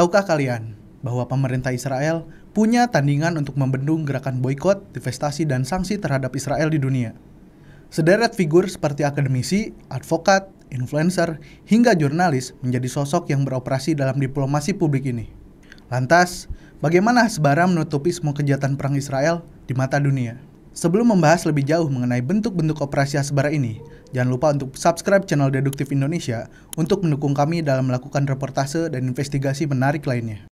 Tahukah kalian bahwa pemerintah Israel punya tandingan untuk membendung gerakan boykot, divestasi, dan sanksi terhadap Israel di dunia? Sederet figur seperti akademisi, advokat, influencer, hingga jurnalis menjadi sosok yang beroperasi dalam diplomasi publik ini. Lantas, bagaimana sebarang menutupi semua kejahatan perang Israel di mata dunia? Sebelum membahas lebih jauh mengenai bentuk-bentuk operasi hasbara ini, jangan lupa untuk subscribe channel Deduktif Indonesia untuk mendukung kami dalam melakukan reportase dan investigasi menarik lainnya.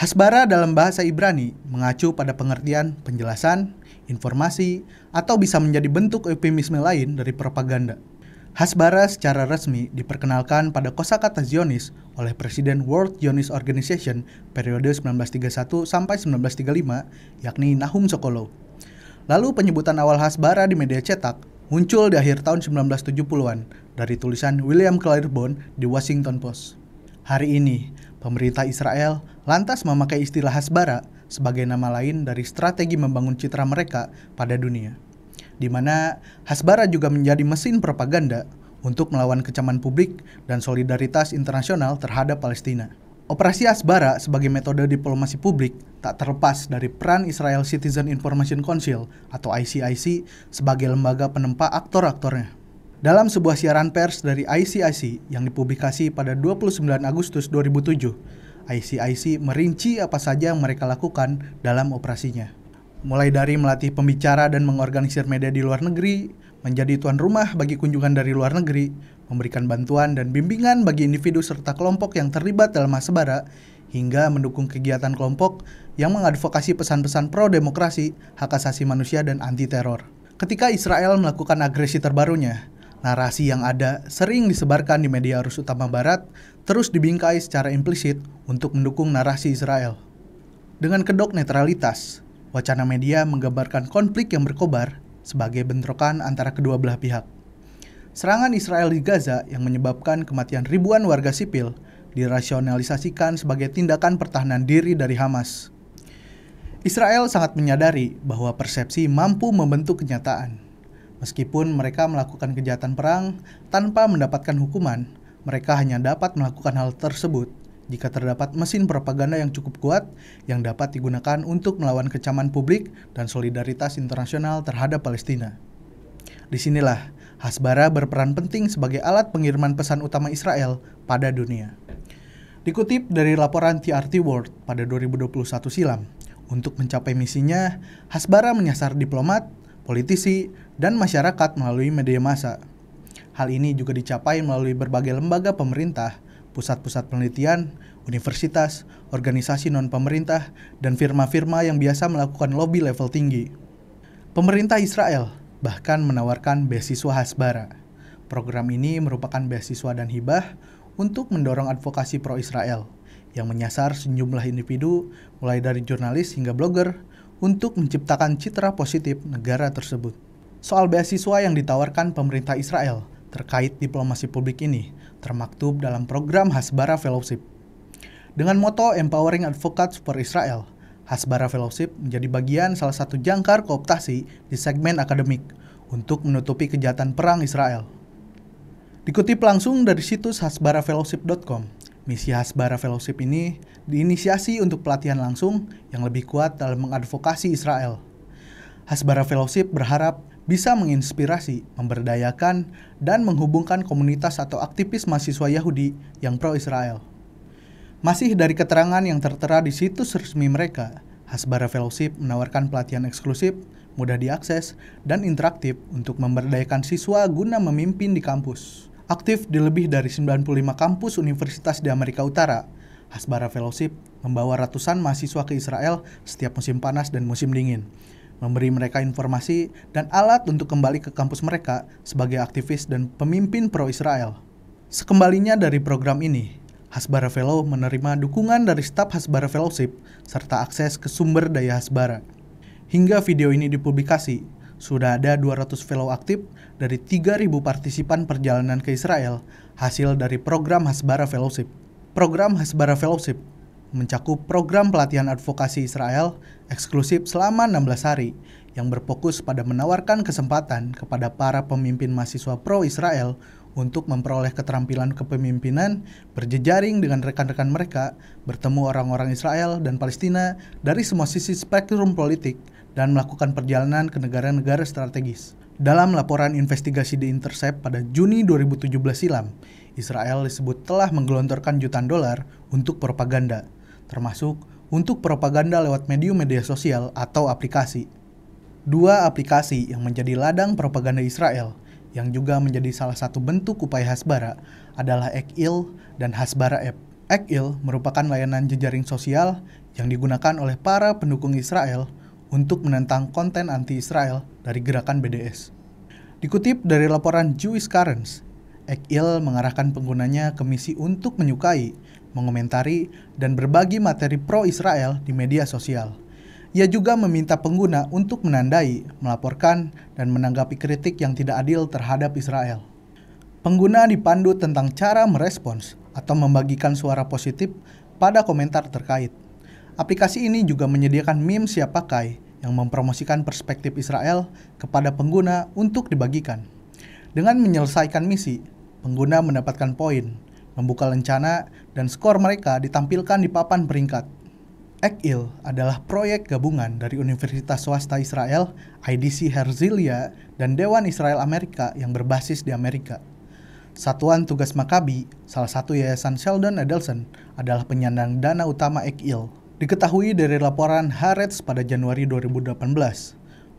Hasbara dalam bahasa Ibrani mengacu pada pengertian penjelasan, informasi, atau bisa menjadi bentuk eufemisme lain dari propaganda. Hasbara secara resmi diperkenalkan pada kosakata Zionis oleh Presiden World Zionist Organization periode 1931 sampai 1935, yakni Nahum Sokolow. Lalu penyebutan awal Hasbara di media cetak muncul di akhir tahun 1970-an dari tulisan William Clairbone di Washington Post. Hari ini, pemerintah Israel lantas memakai istilah Hasbara sebagai nama lain dari strategi membangun citra mereka pada dunia di mana Hasbara juga menjadi mesin propaganda untuk melawan kecaman publik dan solidaritas internasional terhadap Palestina. Operasi Hasbara sebagai metode diplomasi publik tak terlepas dari peran Israel Citizen Information Council atau ICIC sebagai lembaga penempa aktor-aktornya. Dalam sebuah siaran pers dari ICIC yang dipublikasi pada 29 Agustus 2007, ICIC merinci apa saja yang mereka lakukan dalam operasinya mulai dari melatih pembicara dan mengorganisir media di luar negeri, menjadi tuan rumah bagi kunjungan dari luar negeri, memberikan bantuan dan bimbingan bagi individu serta kelompok yang terlibat dalam Hasebara, hingga mendukung kegiatan kelompok yang mengadvokasi pesan-pesan pro-demokrasi, hak asasi manusia, dan anti-teror. Ketika Israel melakukan agresi terbarunya, narasi yang ada sering disebarkan di media arus utama Barat terus dibingkai secara implisit untuk mendukung narasi Israel. Dengan kedok netralitas, Wacana media menggambarkan konflik yang berkobar sebagai bentrokan antara kedua belah pihak. Serangan Israel di Gaza yang menyebabkan kematian ribuan warga sipil dirasionalisasikan sebagai tindakan pertahanan diri dari Hamas. Israel sangat menyadari bahwa persepsi mampu membentuk kenyataan. Meskipun mereka melakukan kejahatan perang tanpa mendapatkan hukuman, mereka hanya dapat melakukan hal tersebut jika terdapat mesin propaganda yang cukup kuat yang dapat digunakan untuk melawan kecaman publik dan solidaritas internasional terhadap Palestina. Disinilah Hasbara berperan penting sebagai alat pengiriman pesan utama Israel pada dunia. Dikutip dari laporan TRT World pada 2021 silam, untuk mencapai misinya, Hasbara menyasar diplomat, politisi, dan masyarakat melalui media massa. Hal ini juga dicapai melalui berbagai lembaga pemerintah pusat-pusat penelitian, universitas, organisasi non-pemerintah, dan firma-firma yang biasa melakukan lobby level tinggi. Pemerintah Israel bahkan menawarkan beasiswa Hasbara. Program ini merupakan beasiswa dan hibah untuk mendorong advokasi pro-Israel yang menyasar sejumlah individu mulai dari jurnalis hingga blogger untuk menciptakan citra positif negara tersebut. Soal beasiswa yang ditawarkan pemerintah Israel terkait diplomasi publik ini termaktub dalam program Hasbara Fellowship. Dengan moto Empowering Advocates for Israel, Hasbara Fellowship menjadi bagian salah satu jangkar kooptasi di segmen akademik untuk menutupi kejahatan perang Israel. Dikutip langsung dari situs hasbarafellowship.com, misi Hasbara Fellowship ini diinisiasi untuk pelatihan langsung yang lebih kuat dalam mengadvokasi Israel. Hasbara Fellowship berharap bisa menginspirasi, memberdayakan, dan menghubungkan komunitas atau aktivis mahasiswa Yahudi yang pro-Israel. Masih dari keterangan yang tertera di situs resmi mereka, Hasbara Fellowship menawarkan pelatihan eksklusif, mudah diakses, dan interaktif untuk memberdayakan siswa guna memimpin di kampus. Aktif di lebih dari 95 kampus universitas di Amerika Utara, Hasbara Fellowship membawa ratusan mahasiswa ke Israel setiap musim panas dan musim dingin memberi mereka informasi dan alat untuk kembali ke kampus mereka sebagai aktivis dan pemimpin pro-Israel. Sekembalinya dari program ini, Hasbara Fellow menerima dukungan dari staf Hasbara Fellowship serta akses ke sumber daya Hasbara. Hingga video ini dipublikasi, sudah ada 200 fellow aktif dari 3.000 partisipan perjalanan ke Israel hasil dari program Hasbara Fellowship. Program Hasbara Fellowship mencakup program pelatihan advokasi Israel eksklusif selama 16 hari yang berfokus pada menawarkan kesempatan kepada para pemimpin mahasiswa pro-Israel untuk memperoleh keterampilan kepemimpinan, berjejaring dengan rekan-rekan mereka, bertemu orang-orang Israel dan Palestina dari semua sisi spektrum politik, dan melakukan perjalanan ke negara-negara strategis. Dalam laporan investigasi The Intercept pada Juni 2017 silam, Israel disebut telah menggelontorkan jutaan dolar untuk propaganda termasuk untuk propaganda lewat medium media sosial atau aplikasi. Dua aplikasi yang menjadi ladang propaganda Israel, yang juga menjadi salah satu bentuk upaya Hasbara, adalah Ekil dan Hasbara App. Ekil merupakan layanan jejaring sosial yang digunakan oleh para pendukung Israel untuk menentang konten anti-Israel dari gerakan BDS. Dikutip dari laporan Jewish Currents, Ekil mengarahkan penggunanya ke misi untuk menyukai mengomentari, dan berbagi materi pro-Israel di media sosial. Ia juga meminta pengguna untuk menandai, melaporkan, dan menanggapi kritik yang tidak adil terhadap Israel. Pengguna dipandu tentang cara merespons atau membagikan suara positif pada komentar terkait. Aplikasi ini juga menyediakan meme siap pakai yang mempromosikan perspektif Israel kepada pengguna untuk dibagikan. Dengan menyelesaikan misi, pengguna mendapatkan poin, membuka lencana, dan skor mereka ditampilkan di papan peringkat. Ekil adalah proyek gabungan dari Universitas Swasta Israel, IDC Herzliya, dan Dewan Israel Amerika yang berbasis di Amerika. Satuan Tugas Makabi, salah satu yayasan Sheldon Adelson, adalah penyandang dana utama Ekil. Diketahui dari laporan Haaretz pada Januari 2018,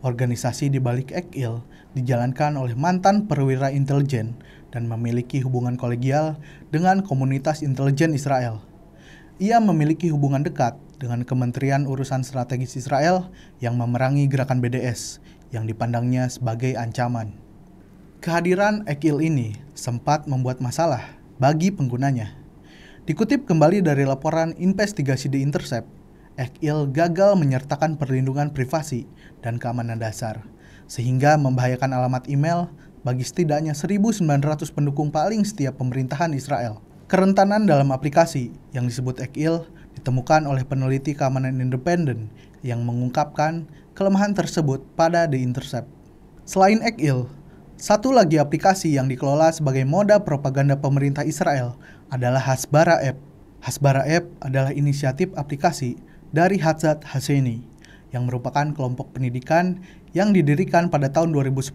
organisasi di balik Ekil dijalankan oleh mantan perwira intelijen dan memiliki hubungan kolegial dengan komunitas intelijen Israel. Ia memiliki hubungan dekat dengan Kementerian Urusan Strategis Israel yang memerangi gerakan BDS yang dipandangnya sebagai ancaman. Kehadiran Ekil ini sempat membuat masalah bagi penggunanya. Dikutip kembali dari laporan investigasi The Intercept, Ekil gagal menyertakan perlindungan privasi dan keamanan dasar, sehingga membahayakan alamat email bagi setidaknya 1.900 pendukung paling setiap pemerintahan Israel. Kerentanan dalam aplikasi yang disebut EKIL ditemukan oleh peneliti keamanan independen yang mengungkapkan kelemahan tersebut pada The Intercept. Selain EKIL, satu lagi aplikasi yang dikelola sebagai moda propaganda pemerintah Israel adalah Hasbara App. Hasbara App adalah inisiatif aplikasi dari Hadzat Haseni, yang merupakan kelompok pendidikan yang didirikan pada tahun 2010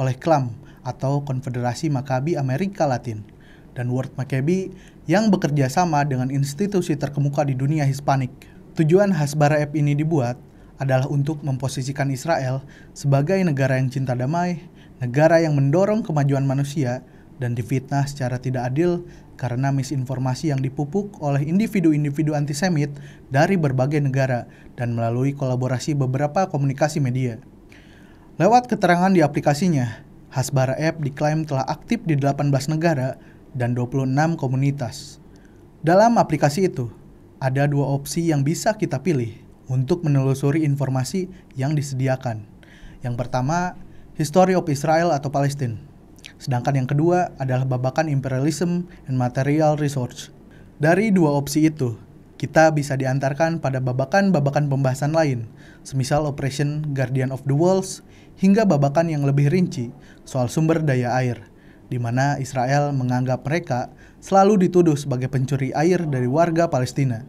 oleh Klam atau Konfederasi Makabi Amerika Latin dan World Makabi yang bekerja sama dengan institusi terkemuka di dunia Hispanik. Tujuan Hasbara App ini dibuat adalah untuk memposisikan Israel sebagai negara yang cinta damai, negara yang mendorong kemajuan manusia, dan difitnah secara tidak adil karena misinformasi yang dipupuk oleh individu-individu antisemit dari berbagai negara dan melalui kolaborasi beberapa komunikasi media. Lewat keterangan di aplikasinya, Hasbara App diklaim telah aktif di 18 negara dan 26 komunitas. Dalam aplikasi itu, ada dua opsi yang bisa kita pilih untuk menelusuri informasi yang disediakan. Yang pertama, History of Israel atau Palestine. Sedangkan yang kedua adalah babakan imperialism and material resource. Dari dua opsi itu, kita bisa diantarkan pada babakan-babakan pembahasan lain, semisal Operation Guardian of the Walls, hingga babakan yang lebih rinci soal sumber daya air, di mana Israel menganggap mereka selalu dituduh sebagai pencuri air dari warga Palestina.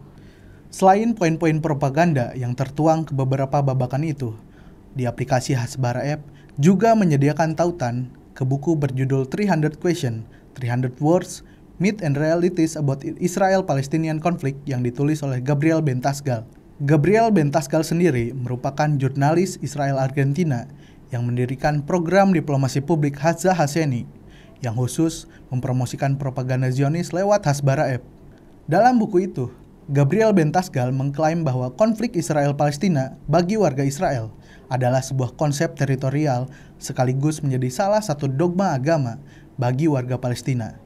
Selain poin-poin propaganda yang tertuang ke beberapa babakan itu, di aplikasi Hasbara App juga menyediakan tautan ke buku berjudul 300 Question, 300 Words, Myth and Realities About Israel-Palestinian Conflict yang ditulis oleh Gabriel Bentasgal. Gabriel Bentasgal sendiri merupakan jurnalis Israel Argentina yang mendirikan program diplomasi publik Hazza Haseni yang khusus mempromosikan propaganda Zionis lewat Hasbara Hasbaraeb. Dalam buku itu, Gabriel Bentasgal mengklaim bahwa konflik Israel-Palestina bagi warga Israel adalah sebuah konsep teritorial sekaligus menjadi salah satu dogma agama bagi warga Palestina.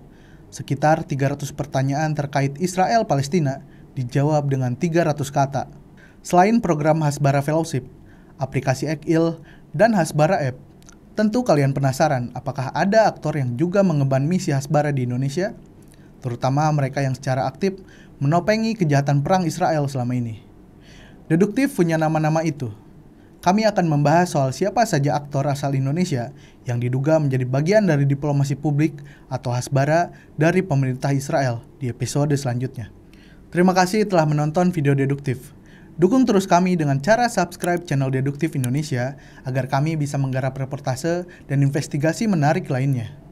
Sekitar 300 pertanyaan terkait Israel-Palestina dijawab dengan 300 kata. Selain program Hasbara Fellowship, aplikasi EKIL dan Hasbara App. Tentu kalian penasaran apakah ada aktor yang juga mengemban misi Hasbara di Indonesia? Terutama mereka yang secara aktif menopengi kejahatan perang Israel selama ini. Deduktif punya nama-nama itu. Kami akan membahas soal siapa saja aktor asal Indonesia yang diduga menjadi bagian dari diplomasi publik atau hasbara dari pemerintah Israel di episode selanjutnya. Terima kasih telah menonton video deduktif. Dukung terus kami dengan cara subscribe channel Deduktif Indonesia agar kami bisa menggarap reportase dan investigasi menarik lainnya.